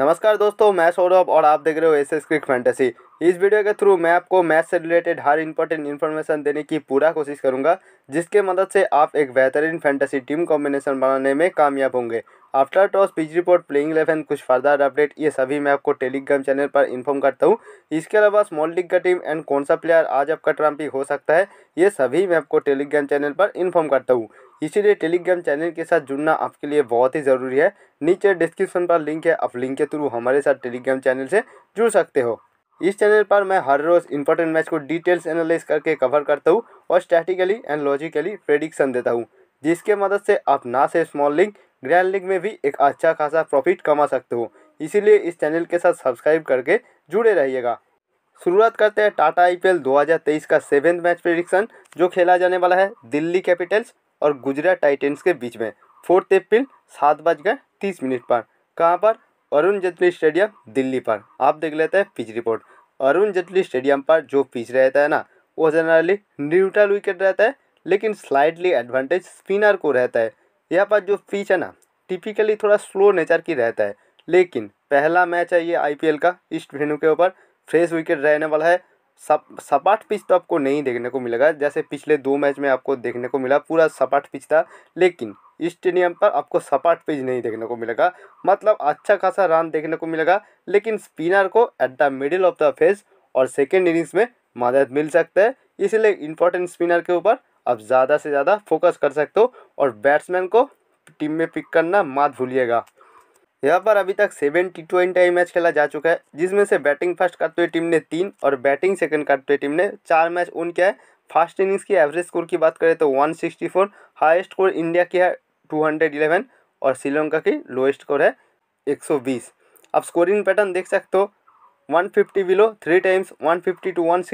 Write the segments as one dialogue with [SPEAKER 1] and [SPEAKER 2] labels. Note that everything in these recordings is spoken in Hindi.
[SPEAKER 1] नमस्कार दोस्तों मैं सौरभ और आप देख रहे हो एस एस क्रिक फैंटेसी इस वीडियो के थ्रू मैं आपको मैथ से रिलेटेड हर इंपॉर्टेंट इन्फॉर्मेशन देने की पूरा कोशिश करूंगा जिसके मदद से आप एक बेहतरीन फैंटेसी टीम कॉम्बिनेशन बनाने में कामयाब होंगे after toss pitch report playing eleven कुछ फर्दर अपडेट ये सभी मैं आपको टेलीग्राम चैनल पर इन्फॉर्म करता हूँ इसके अलावा स्मॉल लीग का टीम एंड कौन सा प्लेयर आज आपका ट्रम्पिक हो सकता है ये सभी मैं आपको टेलीग्राम चैनल पर इन्फॉर्म करता हूँ इसीलिए टेलीग्राम चैनल के साथ जुड़ना आपके लिए बहुत ही ज़रूरी है नीचे डिस्क्रिप्शन पर लिंक है आप लिंक के थ्रू हमारे साथ टेलीग्राम चैनल से जुड़ सकते हो इस चैनल पर मैं हर रोज़ इंपॉर्टेंट मैच को डिटेल्स एनालाइज करके कवर करता हूँ और स्टैटिकली एंड लॉजिकली प्रेडिक्शन देता हूँ जिसके मदद से आप ना सिर्फ स्मॉल लिंक ग्रैंड लीग में भी एक अच्छा खासा प्रॉफिट कमा सकते हो इसीलिए इस चैनल के साथ सब्सक्राइब करके जुड़े रहिएगा शुरुआत करते हैं टाटा आईपीएल 2023 का सेवेंथ मैच प्रेडिक्शन जो खेला जाने वाला है दिल्ली कैपिटल्स और गुजरात टाइटन्स के बीच में फोर्थ अप्रैल सात बजकर तीस मिनट पर कहाँ पर अरुण जेटली स्टेडियम दिल्ली पर आप देख लेते हैं pitch report Arun Jaitley stadium पर जो पिच रहता है ना वो जनरली न्यूट्रल विकेट रहता है लेकिन स्लाइडली एडवांटेज स्पिनर को रहता है यहाँ पर जो पिच है ना टिपिकली थोड़ा स्लो नेचर की रहता है लेकिन पहला मैच है ये आई का ईस्ट वेन्यू के ऊपर फ्रेश विकेट रहने वाला है सप सपाट पिच तो आपको नहीं देखने को मिलेगा जैसे पिछले दो मैच में आपको देखने को मिला पूरा सपाट पिच था लेकिन स्टेडियम पर आपको सपाट पिच नहीं देखने को मिलेगा मतलब अच्छा खासा रन देखने को मिलेगा लेकिन स्पिनर को at the middle of the phase और सेकेंड इनिंग्स में मदद मिल सकता है इसलिए इंपॉर्टेंट स्पिनर के ऊपर आप ज़्यादा से ज़्यादा फोकस कर सकते हो और बैट्समैन को टीम में पिक करना मत भूलिएगा यहाँ पर अभी तक सेवन टी ट्वेंटी मैच खेला जा चुका है जिसमें से बैटिंग फर्स्ट करते हुए टीम ने तीन और बैटिंग सेकंड करते हुए टीम ने चार मैच उन किया है फर्स्ट इनिंग्स की एवरेज स्कोर की बात करें तो 164 हाइस्ट स्कोर इंडिया की है 211 और श्रीलंका की लोएस्ट स्कोर है 120 अब स्कोरिंग पैटर्न देख सकते हो one below three times one two one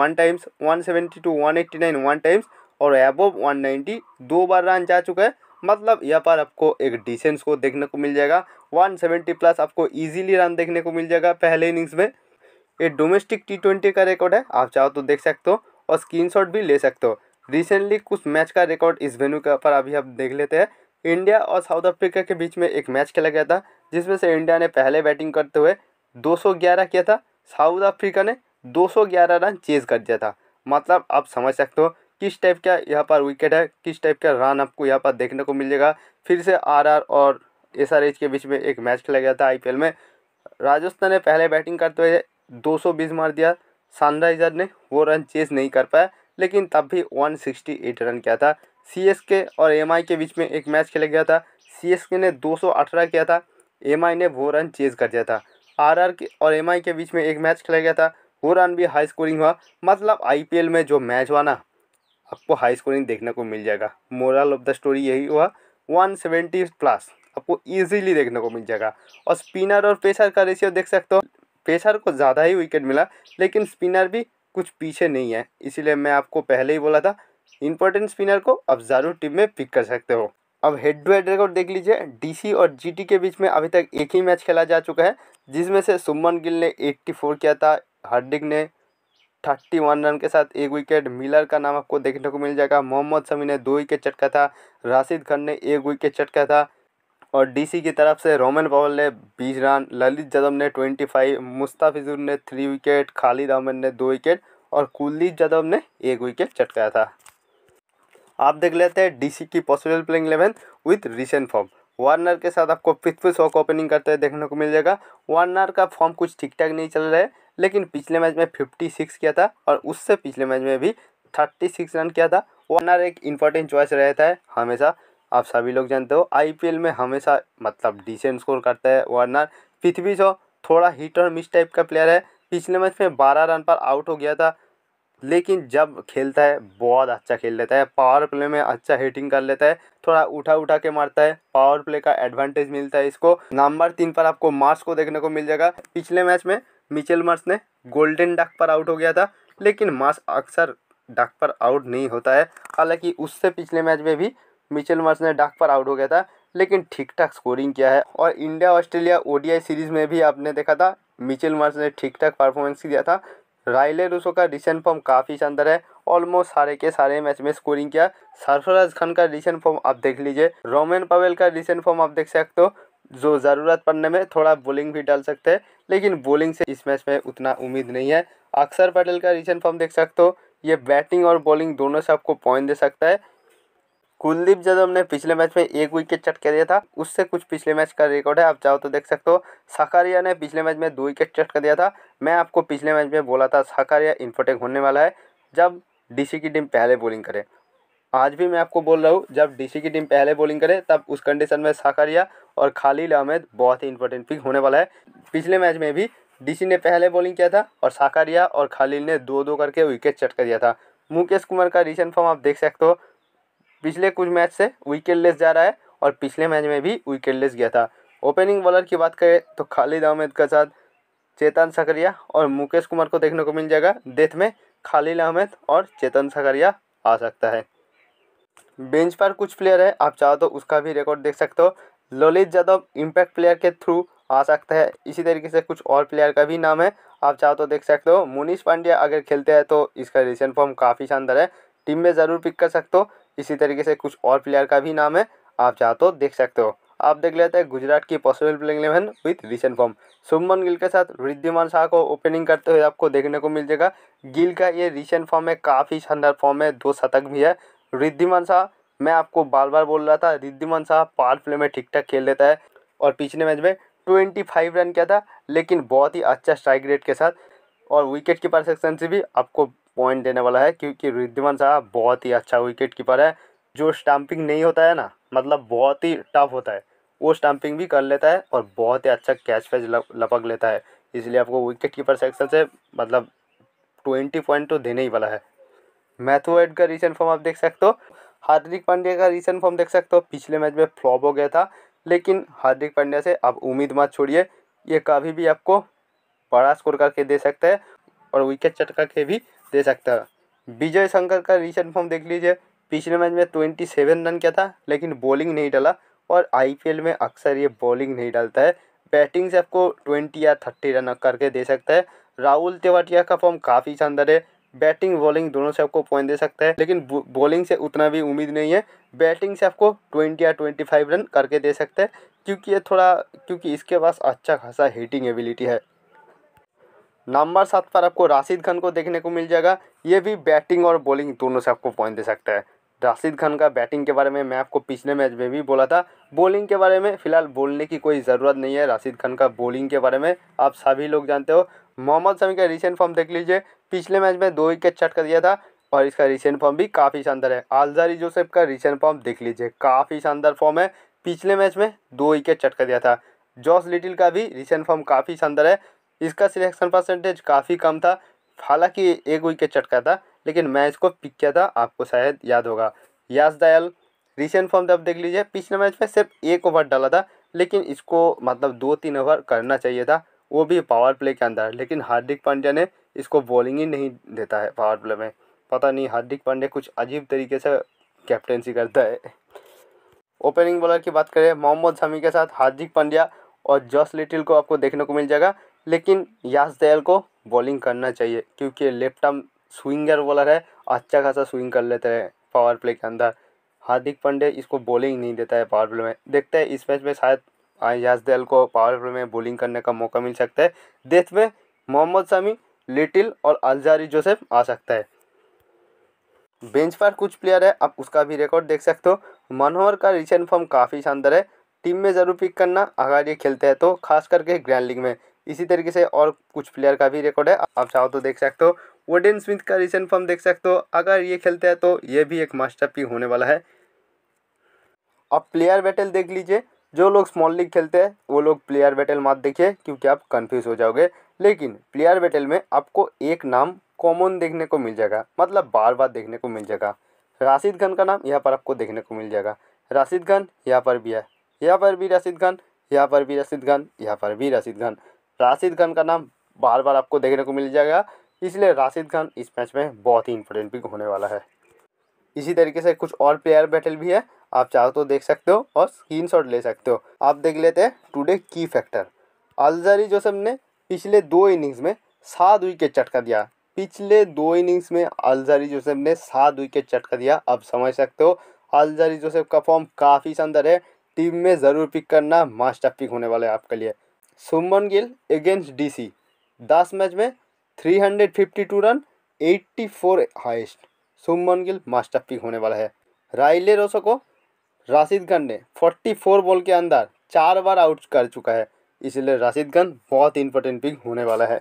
[SPEAKER 1] one times one two one one times और एबोव वन दो बार रन जा चुका है मतलब यहाँ पर आपको एक डिसेंस को देखने को मिल जाएगा 170 प्लस आपको इजीली रन देखने को मिल जाएगा पहले इनिंग्स में ये डोमेस्टिक टी ट्वेंटी का रिकॉर्ड है आप चाहो तो देख सकते हो और शॉट भी ले सकते हो रिसेंटली कुछ मैच का रिकॉर्ड इस वेन्यू के ऊपर अभी आप देख लेते हैं इंडिया और साउथ अफ्रीका के बीच में एक मैच खेला गया था जिसमें से इंडिया ने पहले बैटिंग करते हुए 211 किया था साउथ अफ्रीका ने 211 रन चेज कर दिया था मतलब आप समझ सकते हो किस टाइप का यहाँ पर विकेट है किस टाइप का रन आपको यहाँ पर देखने को मिलेगा फिर से आरआर और एसआरएच के बीच में एक मैच खेला गया था आईपीएल में राजस्थान ने पहले बैटिंग करते हुए 220 मार दिया सनराइजर ने वो रन चेज नहीं कर पाया लेकिन तब भी 168 रन किया था सी और एम के बीच में एक मैच खेला गया था सी ने अठारह किया था एम ने वो रन चेज कर दिया था आर के और एम के बीच में एक मैच खेला गया था वो रन भी हाई स्कोरिंग हुआ मतलब आई में जो मैच हुआ ना आपको हाई स्कोरिंग देखने को मिल जाएगा मोरल ऑफ द स्टोरी यही हुआ 170 प्लस आपको इजीली देखने को मिल जाएगा और स्पिनर और पेसर का रेशियो देख सकते हो पेसर को ज़्यादा ही विकेट मिला लेकिन स्पिनर भी कुछ पीछे नहीं है इसीलिए मैं आपको पहले ही बोला था इंपॉर्टेंट स्पिनर को आप ज़रूर टीम में पिक कर सकते हो अब हेड टू हेड रिकॉर्ड देख लीजिए डीसी और जीटी के बीच में अभी तक एक ही मैच खेला जा चुका है जिसमें से सुमन गिल ने 84 किया था हार्दिक ने थर्टी वन रन के साथ एक विकेट मिलर का नाम आपको देखने को मिल जाएगा मोहम्मद शमी ने दो विकेट चटका था राशिद खान ने एक विकेट चटका था और डीसी की तरफ से रोमन पवल ने बीस रन ललित यादव ने ट्वेंटी फाइव मुस्ताफिजुर ने थ्री विकेट खालिद अहमद ने दो विकेट और कुलदीप यादव ने एक विकेट चटकाया था आप देख लेते हैं डीसी की possible playing eleven with recent form Warner के साथ आपको पृथ्वी शॉक ओपनिंग करते हुए देखने को मिल जाएगा वार्नर का फॉर्म कुछ ठीक ठाक नहीं चल रहा है लेकिन पिछले मैच में फिफ्टी सिक्स किया था और उससे पिछले मैच में भी थर्टी सिक्स रन किया था वार्नर एक इम्पॉर्टेंट चॉइस रहता है हमेशा आप सभी लोग जानते हो आईपीएल में हमेशा मतलब डिसेंट स्कोर करता है वार्नर पृथ्वी जो थोड़ा हिट और मिस टाइप का प्लेयर है पिछले मैच में बारह रन पर आउट हो गया था लेकिन जब खेलता है बहुत अच्छा खेल लेता है पावर प्ले में अच्छा हिटिंग कर लेता है थोड़ा उठा उठा के मारता है पावर प्ले का एडवांटेज मिलता है इसको नंबर तीन पर आपको मार्स को देखने को मिल जाएगा पिछले मैच में मिचेल मार्स ने गोल्डन डाक पर आउट हो गया था लेकिन मार्स अक्सर डक पर आउट नहीं होता है हालांकि उससे पिछले मैच में भी मिचेल मार्स ने डक पर आउट हो गया था लेकिन ठीक ठाक स्कोरिंग किया है और इंडिया ऑस्ट्रेलिया ओडीआई सीरीज़ में भी आपने देखा था मिचेल मार्स ने ठीक ठाक परफॉर्मेंस किया था रायले रूसो का रिसेंट फॉर्म काफ़ी शानदार है ऑलमोस्ट सारे के सारे मैच में स्कोरिंग किया सरफराज खान का रिसेंट फॉर्म आप देख लीजिए रोमेन पवेल का रिसेंट फॉर्म आप देख सकते हो जो ज़रूरत पड़ने में थोड़ा बॉलिंग भी डाल सकते हैं लेकिन बॉलिंग से इस मैच में उतना उम्मीद नहीं है अक्सर पटेल का रिसेंट फॉर्म देख सकते हो ये बैटिंग और बॉलिंग दोनों से आपको पॉइंट दे सकता है कुलदीप यादव ने पिछले मैच में एक विकेट चटके दिया था उससे कुछ पिछले मैच का रिकॉर्ड है आप चाहो तो देख सकते हो साकारिया ने पिछले मैच में दो विकेट चटका दिया था मैं आपको पिछले मैच में बोला था साकारिया इन्फोटेक होने वाला है जब डीसी की टीम पहले बॉलिंग करे आज भी मैं आपको बोल रहा हूँ जब डीसी की टीम पहले बॉलिंग करे तब उस कंडीशन में साकारिया और खालिल अहमद बहुत ही इंपॉर्टेंट पिक होने वाला है पिछले मैच में भी डीसी ने पहले बॉलिंग किया था और साकारिया और खालिल ने दो दो करके विकेट चट कर दिया था मुकेश कुमार का रिसेंट फॉर्म आप देख सकते हो पिछले कुछ मैच से विकेट लेस जा रहा है और पिछले मैच में भी विकेट लेस गया था ओपनिंग बॉलर की बात करें तो खालिद अहमद के साथ चेतन सकरिया और मुकेश कुमार को देखने को मिल जाएगा डेथ में खालिद अहमद और चेतन सकरिया आ सकता है बेंच पर कुछ प्लेयर है आप चाहो तो उसका भी रिकॉर्ड देख सकते हो ललित यादव इम्पैक्ट प्लेयर के थ्रू आ सकता है इसी तरीके से कुछ और प्लेयर का भी नाम है आप चाहो तो देख सकते हो मुनीष पांड्या अगर खेलते हैं तो इसका रिसेंट फॉर्म काफ़ी शानदार है टीम में ज़रूर पिक कर सकते हो इसी तरीके से कुछ और प्लेयर का भी नाम है आप चाहो तो देख सकते हो आप देख लेते हैं गुजरात की possible playing eleven with recent form Shubman Gill के साथ रिद्धिमान शाह को ओपनिंग करते हुए आपको देखने को मिल जाएगा गिल का ये रिसेंट फॉर्म है काफ़ी शानदार फॉर्म है दो शतक भी है रिद्धिमान शाह मैं आपको बार बार बोल रहा था रिद्धिमान साहब पार प्ले में ठीक ठाक खेल लेता है और पिछले मैच में ट्वेंटी फाइव रन किया था लेकिन बहुत ही अच्छा स्ट्राइक रेट के साथ और विकेट कीपर सेक्शन से भी आपको पॉइंट देने वाला है क्योंकि रिद्धिमान साहब बहुत ही अच्छा विकेट कीपर है जो स्टम्पिंग नहीं होता है ना मतलब बहुत ही टफ होता है वो स्टम्पिंग भी कर लेता है और बहुत ही अच्छा कैच फैच लपक लेता है इसलिए आपको विकेट कीपर सेक्शन से मतलब ट्वेंटी पॉइंट तो देने ही वाला है मैथो एड का रिसेंट फॉर्म आप देख सकते हो हार्दिक पांड्या का रिसेंट फॉर्म देख सकते हो पिछले मैच में फ्लॉप हो गया था लेकिन हार्दिक पांड्या से आप उम्मीद मत छोड़िए ये कभी भी आपको बड़ा स्कोर करके दे सकता है और विकेट चटका के भी दे सकता है विजय शंकर का रिसेंट फॉर्म देख लीजिए पिछले मैच में ट्वेंटी सेवन रन किया था लेकिन बॉलिंग नहीं डाला और आईपीएल में अक्सर ये बॉलिंग नहीं डालता है बैटिंग से आपको ट्वेंटी या थर्टी रन करके दे सकता है राहुल तेवाटिया का फॉर्म काफ़ी शानदार है बैटिंग बॉलिंग दोनों से आपको पॉइंट दे सकता है लेकिन बॉलिंग से उतना भी उम्मीद नहीं है बैटिंग से आपको ट्वेंटी या ट्वेंटी फाइव रन करके दे सकते हैं क्योंकि ये थोड़ा क्योंकि इसके पास अच्छा खासा हिटिंग एबिलिटी है नंबर सात पर आपको राशिद खान को देखने को मिल जाएगा ये भी बैटिंग और बॉलिंग दोनों से आपको पॉइंट दे सकता है राशिद खान का बैटिंग के बारे में मैं आपको पिछले मैच में भी बोला था बॉलिंग के बारे में फ़िलहाल बोलने की कोई ज़रूरत नहीं है राशिद खान का बॉलिंग के बारे में आप सभी लोग जानते हो मोहम्मद शमी का रिसेंट फॉर्म देख लीजिए पिछले मैच में दो विकेट चटका दिया था और इसका रिसेंट फॉर्म भी काफ़ी शानदार है आलजारी जोसेफ का रिसेंट फॉर्म देख लीजिए काफ़ी शानदार फॉर्म है पिछले मैच में दो विकेट चटका दिया था जॉस लिटिल का भी रिसेंट फॉर्म काफ़ी शानदार है इसका सिलेक्शन परसेंटेज काफ़ी कम था हालांकि एक विकेट चटका था लेकिन मैं इसको पिक किया था आपको शायद याद होगा यास दयाल रिसेंट फॉर्म आप देख लीजिए पिछले मैच में सिर्फ एक ओवर डाला था लेकिन इसको मतलब दो तीन ओवर करना चाहिए था वो भी पावर प्ले के अंदर लेकिन हार्दिक पांड्या ने इसको बॉलिंग ही नहीं देता है पावर प्ले में पता नहीं हार्दिक पांड्या कुछ अजीब तरीके से कैप्टेंसी करता है ओपनिंग बॉलर की बात करें मोहम्मद शमी के साथ हार्दिक पांड्या और जॉस लिटिल को आपको देखने को मिल जाएगा लेकिन यास दयाल को बॉलिंग करना चाहिए क्योंकि लेफ्ट आर्म स्विंगर बॉलर है अच्छा खासा स्विंग कर लेते हैं पावर प्ले के अंदर हार्दिक पांडे इसको बॉलिंग नहीं देता है पावर प्ले में देखते हैं इस मैच में शायद यास दयाल को पावर प्ले में बॉलिंग करने का मौका मिल सकता है डेथ में मोहम्मद शमी लिटिल और अलजारी जोसेफ आ सकता है बेंच पर कुछ प्लेयर है आप उसका भी रिकॉर्ड देख सकते हो मनोहर का रिसेंट फॉर्म काफ़ी शानदार है टीम में ज़रूर पिक करना अगर ये खेलते हैं तो खास करके ग्रैंड लीग में इसी तरीके से और कुछ प्लेयर का भी रिकॉर्ड है आप चाहो तो देख सकते हो वोडेन स्मिथ का रिसेंट फॉर्म देख सकते हो अगर ये खेलते हैं तो ये भी एक मास्टर पी होने वाला है अब प्लेयर बैटल देख लीजिए जो लोग स्मॉल लीग खेलते हैं वो लोग प्लेयर बैटल मत देखिए क्योंकि आप कन्फ्यूज हो जाओगे लेकिन प्लेयर बैटल में आपको एक नाम कॉमन देखने को मिल जाएगा मतलब बार बार देखने को मिल जाएगा राशिद खान का नाम यहाँ पर आपको देखने को मिल जाएगा राशिद खान यहाँ पर भी है यहाँ पर भी राशिद खान यहाँ पर भी राशिद खान यहाँ पर भी राशिद खान राशिद खान का नाम बार बार आपको देखने को मिल जाएगा इसलिए राशिद खान इस मैच में बहुत ही इंपॉर्टेंट पिक होने वाला है इसी तरीके से कुछ और प्लेयर बैटल भी है आप चाहो तो देख सकते हो और स्क्रीन ले सकते हो आप देख लेते हैं टूडे की फैक्टर अलजरी जो ने पिछले दो इनिंग्स में सात विकेट चटका दिया पिछले दो इनिंग्स में अलजरी जोसेफ ने सात विकेट चटका दिया अब समझ सकते हो अलजरी जोसेफ का फॉर्म काफ़ी शानदार है टीम में ज़रूर पिक करना मास्टर पिक होने वाला है आपके लिए सुमन गिल अगेंस्ट डीसी दस मैच में three hundred fifty two run eighty four highest Shubman Gill master pick होने वाला है राइले रोसो को राशिद गन ने फोर्टी फोर बॉल के अंदर चार बार आउट कर चुका है इसलिए राशिद गन बहुत इंपॉर्टेंट पिक होने वाला है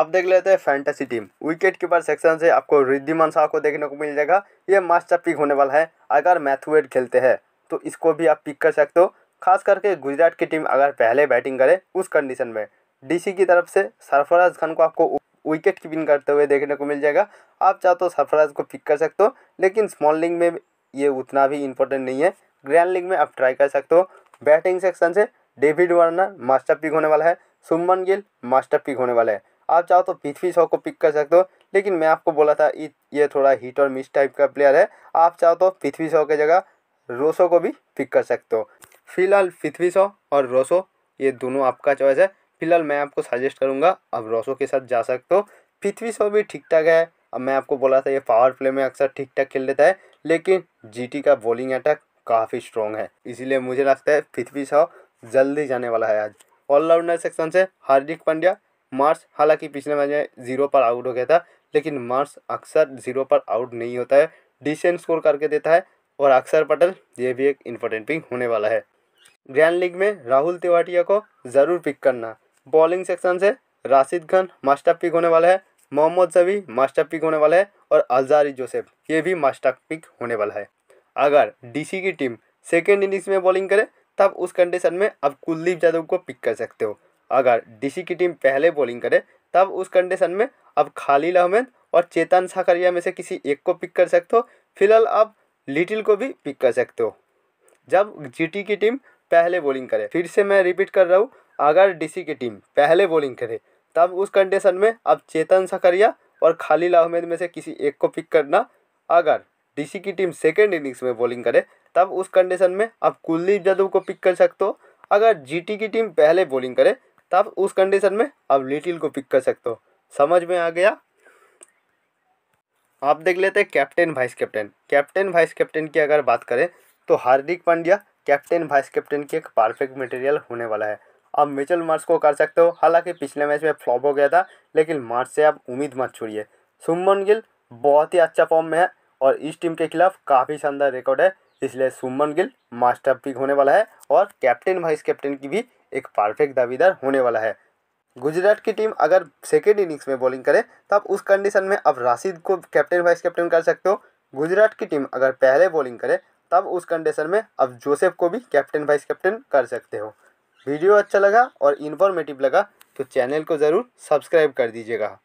[SPEAKER 1] आप देख लेते हैं fantasy team wicketkeeper section से आपको रिद्धिमान शाह को देखने को मिल जाएगा ये मास्टर पिक होने वाला है अगर मैथुएट खेलते हैं तो इसको भी आप पिक कर सकते हो खास करके गुजरात की टीम अगर पहले बैटिंग करे उस कंडीशन में डीसी की तरफ से सरफराज खान को आपको विकेट कीपिंग करते हुए देखने को मिल जाएगा आप चाहो तो सरफराज को पिक कर सकते हो लेकिन स्मॉल लीग में ये उतना भी इम्पोर्टेंट नहीं है ग्रैंड लीग में आप ट्राई कर सकते हो बैटिंग सेक्शन से डेविड वार्नर मास्टर पिक होने वाला है सुमन गिल मास्टर पिक होने वाला है आप चाहो तो पृथ्वी शॉ को पिक कर सकते हो लेकिन मैं आपको बोला था ये थोड़ा हिट और मिस टाइप का प्लेयर है आप चाहो तो पृथ्वी शॉ की जगह रोसो को भी पिक कर सकते हो फिलहाल पृथ्वी शॉ और रोसो ये दोनों आपका चॉइस है फिलहाल मैं आपको सजेस्ट करूँगा आप रोसो के साथ जा सकते हो पृथ्वी शो भी ठीक ठाक है अब मैं आपको बोला था ये पावर प्ले में अक्सर ठीक ठाक खेल लेता है लेकिन जीटी का बॉलिंग अटैक काफ़ी स्ट्रॉन्ग है इसीलिए मुझे लगता है पृथ्वी शॉ जल्दी जाने वाला है आज ऑलराउंडर सेक्शन से हार्दिक पांड्या मार्स हालांकि पिछले मैच में जीरो पर आउट हो गया था लेकिन मार्स अक्सर जीरो पर आउट नहीं होता है डिसेंट स्कोर करके देता है और अक्षर पटेल ये भी एक इम्पोर्टेंट पिंग होने वाला है ग्रैंड लीग में राहुल तिवाटिया को ज़रूर पिक करना बॉलिंग सेक्शन से राशिद खान मास्टर पिक होने वाला है मोहम्मद जबी मास्टर पिक होने वाला है और अलजारी जोसेफ ये भी मास्टर पिक होने वाला है अगर डीसी की टीम सेकेंड इनिंग्स में बॉलिंग करे तब उस कंडीशन में आप कुलदीप यादव को पिक कर सकते हो अगर डीसी की टीम पहले बॉलिंग करे तब उस कंडीशन में आप खालिद अहमद और चेतन साकरिया में से किसी एक को पिक कर सकते हो फिलहाल आप लिटिल को भी पिक कर सकते हो जब जीटी की टीम पहले बॉलिंग करे फिर से मैं रिपीट कर रहा हूँ अगर डीसी की टीम पहले बॉलिंग करे तब उस कंडीशन में आप चेतन सकरिया और खालिल अहमद में से किसी एक को पिक करना अगर डीसी की टीम सेकेंड इनिंग्स में बॉलिंग करे तब उस कंडीशन में आप कुलदीप यादव को पिक कर सकते हो अगर जीटी की टीम पहले बॉलिंग करे तब उस कंडीशन में आप लिटिल को पिक कर सकते हो समझ में आ गया आप देख लेते हैं captain vice captain captain vice captain की अगर बात करें तो Hardik Pandya captain vice captain की एक परफेक्ट मटेरियल होने वाला है आप मिचल मार्च को कर सकते हो हालांकि पिछले मैच में फ्लॉप हो गया था लेकिन मार्च से आप उम्मीद मत छोड़िए सुमन गिल बहुत ही अच्छा फॉर्म में है और इस टीम के खिलाफ काफ़ी शानदार रिकॉर्ड है इसलिए सुमन गिल मास्टर पिक होने वाला है और कैप्टन वाइस कैप्टन की भी एक परफेक्ट दावेदार होने वाला है गुजरात की टीम अगर सेकेंड इनिंग्स में बॉलिंग करे तो आप उस कंडीशन में आप राशिद को कैप्टन वाइस कैप्टन कर सकते हो गुजरात की टीम अगर पहले बॉलिंग करे तब उस कंडीशन में आप जोसेफ को भी कैप्टन वाइस कैप्टन कर सकते हो वीडियो अच्छा लगा और इन्फॉर्मेटिव लगा तो चैनल को ज़रूर सब्सक्राइब कर दीजिएगा